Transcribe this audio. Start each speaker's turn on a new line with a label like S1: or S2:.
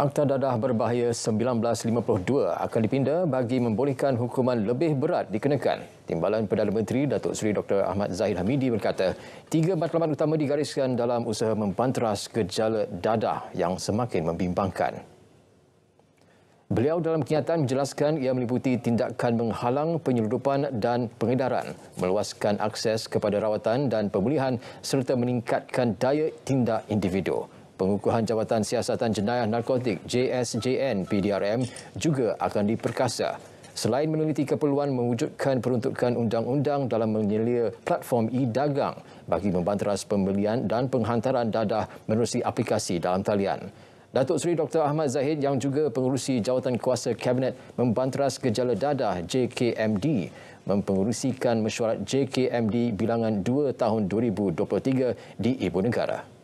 S1: Akta Dadah Berbahaya 1952 akan dipinda bagi membolehkan hukuman lebih berat dikenakan. Timbalan Perdana Menteri Datuk Seri Dr. Ahmad Zahid Hamidi berkata, tiga matlamat utama digariskan dalam usaha mempantras gejala dadah yang semakin membimbangkan. Beliau dalam kenyataan menjelaskan ia meliputi tindakan menghalang penyeludupan dan pengedaran, meluaskan akses kepada rawatan dan pemulihan serta meningkatkan daya tindak individu. Pengukuhan Jabatan Siasatan Jenayah Narkotik JSJN PDRM juga akan diperkasa. Selain meneliti keperluan mewujudkan peruntukan undang-undang dalam menyelia platform e-dagang bagi membanteras pembelian dan penghantaran dadah menerusi aplikasi dalam talian. Datuk Seri Dr. Ahmad Zahid yang juga pengurusi jawatan kuasa Kabinet membanteras gejala dadah JKMD mempengurusikan mesyuarat JKMD bilangan 2 tahun 2023 di Ibu Negara.